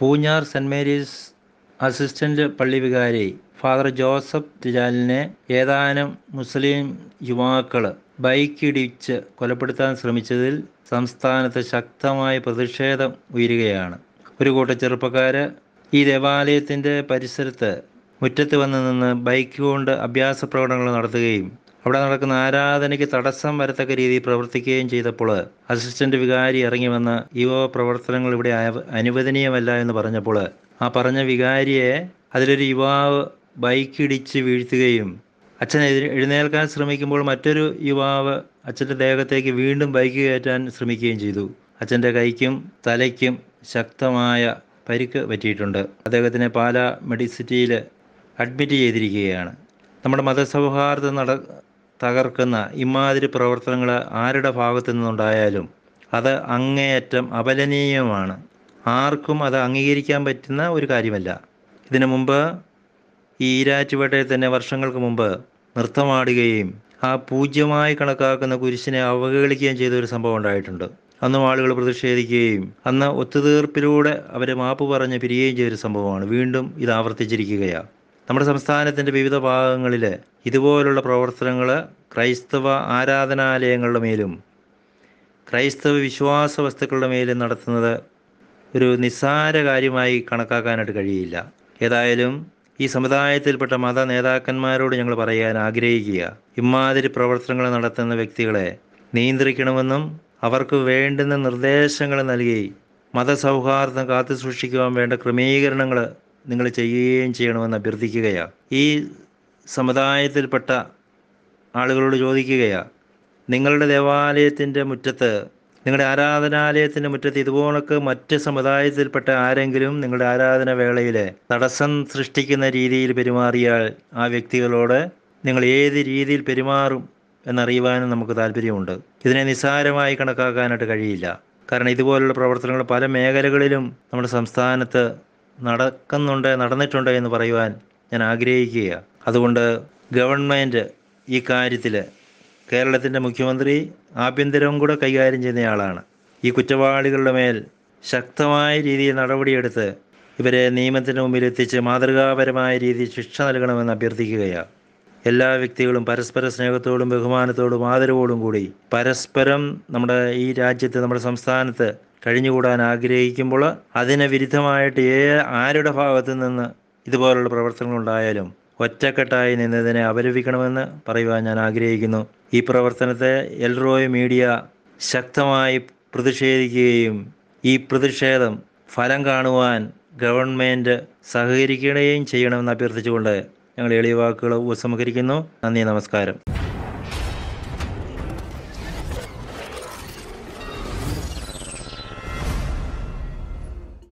Poonjar cent Mary's assistant പള്ളി വികാരി father Joseph തിജാലിനെ ഏതാനും മുസ്ലിം യുവാക്കൾ ബൈക്കിടിച്ച് കൊലപ്പെടുത്താൻ ശ്രമിച്ചതിൽ സംസ്ഥാനത്ത് ശക്തമായ പ്രതിഷേധം ഉയരുകയാണ് ഒരു കൂട്ടം ചെറുപ്പക്കാർ ഈ ദേവാലയത്തിൻ്റെ പരിസരത്ത് മുറ്റത്ത് വന്ന് നിന്ന് ബൈക്ക് കൊണ്ട് അഭ്യാസ പ്രകടനങ്ങൾ നടത്തുകയും അവിടെ നടക്കുന്ന ആരാധനയ്ക്ക് തടസ്സം വരത്തക്ക രീതിയിൽ പ്രവർത്തിക്കുകയും ചെയ്തപ്പോൾ അസിസ്റ്റന്റ് വികാരി ഇറങ്ങി വന്ന് ഈ പ്രവർത്തനങ്ങൾ ഇവിടെ അനുവദനീയമല്ല എന്ന് പറഞ്ഞപ്പോൾ ആ പറഞ്ഞ വികാരിയെ അതിലൊരു യുവാവ് ബൈക്കിടിച്ച് വീഴ്ത്തുകയും അച്ഛൻ എഴുന്നേൽക്കാൻ ശ്രമിക്കുമ്പോൾ മറ്റൊരു യുവാവ് അച്ഛൻ്റെ ദേഹത്തേക്ക് വീണ്ടും ബൈക്ക് കയറ്റാൻ ശ്രമിക്കുകയും ചെയ്തു അച്ഛൻ്റെ കൈക്കും തലയ്ക്കും ശക്തമായ പരിക്ക് പറ്റിയിട്ടുണ്ട് അദ്ദേഹത്തിനെ പാല മെഡിസിറ്റിയിൽ അഡ്മിറ്റ് ചെയ്തിരിക്കുകയാണ് നമ്മുടെ മതസൗഹാർദ്ദം നട തകർക്കുന്ന ഇമാതിരി പ്രവർത്തനങ്ങൾ ആരുടെ ഭാഗത്തു നിന്നുണ്ടായാലും അത് അങ്ങേയറ്റം അപലനീയമാണ് ആർക്കും അത് അംഗീകരിക്കാൻ പറ്റുന്ന ഒരു കാര്യമല്ല ഇതിനു മുമ്പ് ഈ ഈരാറ്റുപേട്ടയിൽ തന്നെ വർഷങ്ങൾക്ക് മുമ്പ് നൃത്തമാടുകയും ആ പൂജ്യമായി കണക്കാക്കുന്ന കുരിശിനെ അവഹേളിക്കുകയും ചെയ്ത ഒരു സംഭവം ഉണ്ടായിട്ടുണ്ട് അന്നും ആളുകൾ പ്രതിഷേധിക്കുകയും അന്ന് ഒത്തുതീർപ്പിലൂടെ അവരെ മാപ്പ് പറഞ്ഞ് പിരിയുകയും ചെയ്തൊരു സംഭവമാണ് വീണ്ടും ഇത് ആവർത്തിച്ചിരിക്കുകയാണ് നമ്മുടെ സംസ്ഥാനത്തിൻ്റെ വിവിധ ഭാഗങ്ങളിൽ ഇതുപോലുള്ള പ്രവർത്തനങ്ങൾ ക്രൈസ്തവ ആരാധനാലയങ്ങളുടെ മേലും ക്രൈസ്തവ വിശ്വാസ വസ്തുക്കളുടെ മേലും നടത്തുന്നത് ഒരു നിസ്സാര കാര്യമായി കണക്കാക്കാനായിട്ട് കഴിയില്ല ഏതായാലും ഈ സമുദായത്തിൽപ്പെട്ട മത നേതാക്കന്മാരോട് ഞങ്ങൾ പറയാൻ ആഗ്രഹിക്കുക ഇമാതിരി പ്രവർത്തനങ്ങൾ നടത്തുന്ന വ്യക്തികളെ നിയന്ത്രിക്കണമെന്നും അവർക്ക് വേണ്ടുന്ന നിർദ്ദേശങ്ങൾ നൽകി മതസൗഹാർദ്ദം കാത്തു സൂക്ഷിക്കുവാൻ വേണ്ട ക്രമീകരണങ്ങൾ നിങ്ങൾ ചെയ്യുകയും ചെയ്യണമെന്ന് അഭ്യർത്ഥിക്കുകയാണ് ഈ സമുദായത്തിൽപ്പെട്ട ആളുകളോട് ചോദിക്കുകയാണ് നിങ്ങളുടെ ദേവാലയത്തിൻ്റെ മുറ്റത്ത് നിങ്ങളുടെ ആരാധനാലയത്തിൻ്റെ മുറ്റത്ത് ഇതുപോലൊക്കെ മറ്റ് സമുദായത്തിൽപ്പെട്ട ആരെങ്കിലും നിങ്ങളുടെ ആരാധന വേളയിൽ തടസ്സം സൃഷ്ടിക്കുന്ന രീതിയിൽ പെരുമാറിയാൽ ആ വ്യക്തികളോട് നിങ്ങൾ ഏത് രീതിയിൽ പെരുമാറും എന്നറിയുവാനും നമുക്ക് താല്പര്യമുണ്ട് ഇതിനെ നിസ്സാരമായി കണക്കാക്കാനായിട്ട് കഴിയില്ല കാരണം ഇതുപോലുള്ള പ്രവർത്തനങ്ങൾ പല മേഖലകളിലും നമ്മുടെ സംസ്ഥാനത്ത് നടക്കുന്നുണ്ട് നടന്നിട്ടുണ്ട് എന്ന് പറയുവാൻ ഞാൻ ആഗ്രഹിക്കുക അതുകൊണ്ട് ഗവൺമെൻറ് ഈ കാര്യത്തിൽ കേരളത്തിൻ്റെ മുഖ്യമന്ത്രി ആഭ്യന്തരവും കൂടെ കൈകാര്യം ചെയ്യുന്നയാളാണ് ഈ കുറ്റവാളികളുടെ മേൽ ശക്തമായ രീതിയിൽ നടപടിയെടുത്ത് ഇവരെ നിയമത്തിന് മുമ്പിൽ എത്തിച്ച് മാതൃകാപരമായ രീതിയിൽ ശിക്ഷ നൽകണമെന്ന് അഭ്യർത്ഥിക്കുകയാണ് എല്ലാ വ്യക്തികളും പരസ്പര സ്നേഹത്തോടും ബഹുമാനത്തോടും ആദരവോടും കൂടി പരസ്പരം നമ്മുടെ ഈ രാജ്യത്ത് നമ്മുടെ സംസ്ഥാനത്ത് കഴിഞ്ഞുകൂടാൻ ആഗ്രഹിക്കുമ്പോൾ അതിന് വിരുദ്ധമായിട്ട് ഏ ആരുടെ ഭാഗത്തു നിന്ന് ഇതുപോലുള്ള ഉണ്ടായാലും ഒറ്റക്കെട്ടായി നിന്നതിനെ അപലപിക്കണമെന്ന് പറയുവാൻ ഞാൻ ആഗ്രഹിക്കുന്നു ഈ പ്രവർത്തനത്തെ എൽറോയ് മീഡിയ ശക്തമായി പ്രതിഷേധിക്കുകയും ഈ പ്രതിഷേധം ഫലം കാണുവാൻ ഗവൺമെൻറ് സഹകരിക്കുകയും ചെയ്യണമെന്ന് അഭ്യർത്ഥിച്ചുകൊണ്ട് ഞങ്ങൾ എളിയ വാക്കുകൾ ഉപസംഹരിക്കുന്നു നന്ദി നമസ്കാരം